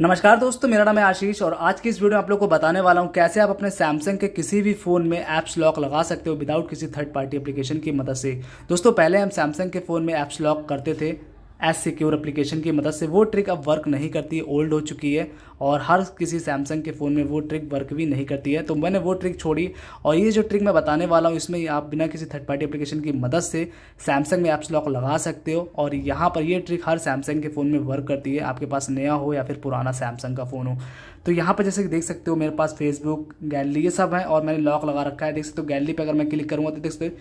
नमस्कार दोस्तों मेरा नाम है आशीष और आज की इस वीडियो में आप लोग को बताने वाला हूँ कैसे आप अपने सैमसंग के किसी भी फ़ोन में ऐप्स लॉक लगा सकते हो विदाउट किसी थर्ड पार्टी एप्लीकेशन की मदद से दोस्तों पहले हम सैमसंग के फ़ोन में ऐप्स लॉक करते थे एस सिक्योर एप्लीकेशन की मदद से वो ट्रिक अब वर्क नहीं करती ओल्ड हो चुकी है और हर किसी सैमसंग के फ़ोन में वो ट्रिक वर्क भी नहीं करती है तो मैंने वो ट्रिक छोड़ी और ये जो ट्रिक मैं बताने वाला हूँ इसमें आप बिना किसी थर्ड पार्टी एप्लीकेशन की मदद से सैमसंग में ऐप्स लॉक लगा सकते हो और यहाँ पर ये ट्रिक हर सैमसंग के फ़ोन में वर्क करती है आपके पास नया हो या फिर पुराना सैमसंग का फ़ोन हो तो यहाँ पर जैसे कि देख सकते हो मेरे पास फेसबुक गैलरी ये सब है और मैंने लॉक लगा रखा है देख सकते हो गैलरी पर अगर मैं क्लिक करूँगा तो देख सकते हो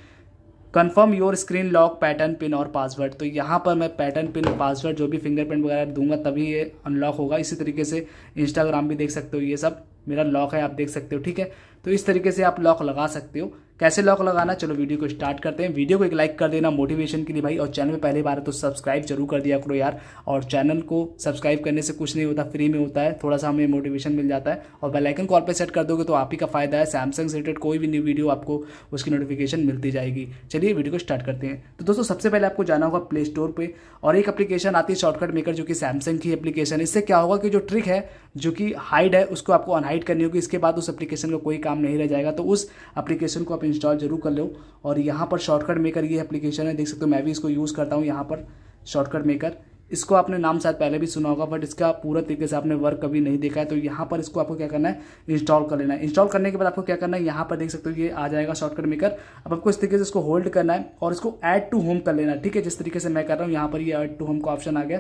confirm your screen lock pattern pin और पासवर्ड तो यहाँ पर मैं पैटर्न पिन पासवर्ड जो भी फिंगरप्रिंट वगैरह दूंगा तभी ये अनलॉक होगा इसी तरीके से इंस्टाग्राम भी देख सकते हो ये सब मेरा लॉक है आप देख सकते हो ठीक है तो इस तरीके से आप लॉक लगा सकते हो कैसे लॉक लगाना चलो वीडियो को स्टार्ट करते हैं वीडियो को एक लाइक कर देना मोटिवेशन के लिए भाई और चैनल में पहली बार है तो सब्सक्राइब जरूर कर दिया करो यार और चैनल को सब्सक्राइब करने से कुछ नहीं होता फ्री में होता है थोड़ा सा हमें मोटिवेशन मिल जाता है और बेलाइकन कॉल पर सेट कर दोगे तो आप ही का फायदा है सैमसंग से रिलेटेड कोई भी न्यू वीडियो आपको उसकी नोटिफिकेशन मिलती जाएगी चलिए वीडियो को स्टार्ट करते हैं तो दोस्तों सबसे पहले आपको जाना होगा प्ले स्टोर पर और एक अपलीकेशन आती है शॉर्टकट मेकर जो कि सैमसंग की है इससे क्या होगा कि जो ट्रिक है जो कि हाइड है उसको आपको अनहाइड करनी होगी इसके बाद उस एप्लीकेशन का कोई काम काम नहीं रह जाएगा तो उस एप्लीकेशन को आप इंस्टॉल जरूर कर लो और यहाँ पर शॉर्टकट मेकर ये एप्लीकेशन है देख सकते हो मैं भी इसको यूज़ करता हूँ यहाँ पर शॉर्टकट मेकर इसको आपने नाम शायद पहले भी सुना होगा बट इसका पूरा तरीके से आपने वर्क कभी नहीं देखा है तो यहाँ पर इसको आपको क्या करना है इंस्टॉल कर लेना है इंस्टॉल करने के बाद आपको क्या करना है यहाँ पर देख सकते हो ये आ जाएगा शॉर्टकट मेकर अब आपको इस तरीके से इसको होल्ड करना है और इसको ऐड टू होम कर लेना है ठीक है जिस तरीके से मैं कर रहा हूँ यहाँ पर ये ऐड टू होम का ऑप्शन आ गया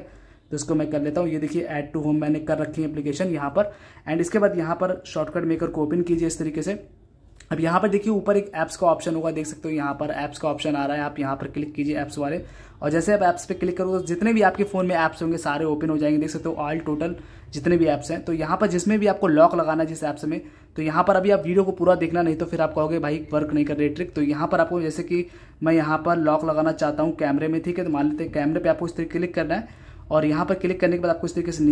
तो इसको मैं कर लेता हूँ ये देखिए ऐड टू होम मैंने कर रखी है एप्लीकेशन यहाँ पर एंड इसके बाद यहाँ पर शॉर्टकट मेकर को ओपन कीजिए इस तरीके से अब यहाँ पर देखिए ऊपर एक ऐप्स का ऑप्शन होगा देख सकते हो यहाँ पर ऐप्स का ऑप्शन आ रहा है आप यहाँ पर क्लिक कीजिए ऐप्स वाले और जैसे आप ऐप्स पे क्लिक करोगे जितने भी आपके फ़ोन में ऐप्स होंगे सारे ओपन हो जाएंगे देख सकते हो ऑल टोटल जितने भी ऐप्स हैं तो यहाँ पर जिसमें भी आपको लॉक लगाना है जिस ऐप्स में तो यहाँ पर अभी आप वीडियो को पूरा देखना नहीं तो फिर आप कहोगे भाई वर्क नहीं कर रही ट्रिक तो यहाँ पर आपको जैसे कि मैं यहाँ पर लॉक लगाना चाहता हूँ कैमरे में ठीक है तो मान लेते हैं कैमरे पर आपको इस तरीके क्लिक करना है और यहाँ पर क्लिक करने के बाद आपको इस तरीके से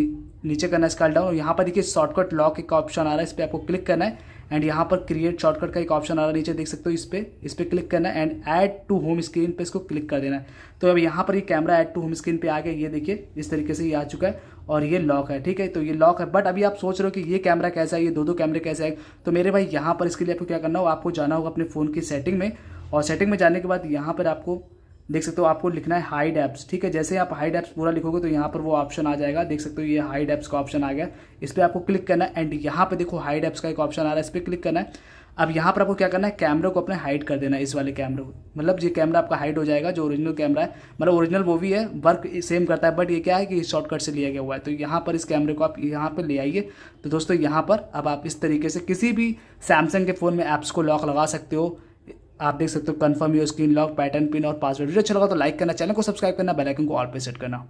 नीचे करना है स्काल डाउन और यहाँ पर देखिए शॉर्टकट लॉक एक ऑप्शन आ रहा है इस पर आपको क्लिक करना है एंड यहाँ पर क्रिएट शॉर्टकट का एक ऑप्शन आ रहा है नीचे देख सकते हो इस पर इस पर क्लिक करना है and add to home screen पे इसको क्लिक कर देना है तो अब यहाँ पर ये camera add to home screen पे आ गया ये देखिए इस तरीके से ये आ चुका है और ये लॉक है ठीक है तो ये लॉक है बट अभी आप सोच रहे हो कि ये कैमरा कैसा है ये दो दो कैमरे कैसे है तो मेरे भाई यहाँ पर इसके लिए आपको क्या करना होगा आपको जाना होगा अपने फ़ोन की सेटिंग में और सेटिंग में जाने के बाद यहाँ पर आपको देख सकते हो आपको लिखना है हाई डेप्स ठीक है जैसे आप हाई डेप्स पूरा लिखोगे तो यहाँ पर वो ऑप्शन आ जाएगा देख सकते हो ये हाई डेप्स का ऑप्शन आ गया इस पर आपको क्लिक करना है एंड यहाँ पे देखो हाई डेप्स का एक ऑप्शन आ रहा है इस पर क्लिक करना है अब यहाँ पर आपको क्या करना है कैमरे को अपने हाइड कर देना है इस वाले कैमरे को मतलब ये कैमरा आपका हाइड हो जाएगा जो ओरिजिनल कैमरा है मतलब ओरिजिनल वो भी है वर्क सेम करता है बट ये क्या है कि शॉर्टकट से लिया गया हुआ है तो यहाँ पर इस कैमरे को आप यहाँ पर ले आइए तो दोस्तों यहाँ पर अब आप इस तरीके से किसी भी सैमसंग के फ़ोन में ऐप्स को लॉक लगा सकते हो आप देख सकते हो confirm your screen lock pattern pin और पासवर्ड वीडियो अच्छा लगा तो लाइक करना चैनल को सब्सक्राइब करना बेलाइकन को ऑल पे सेट करना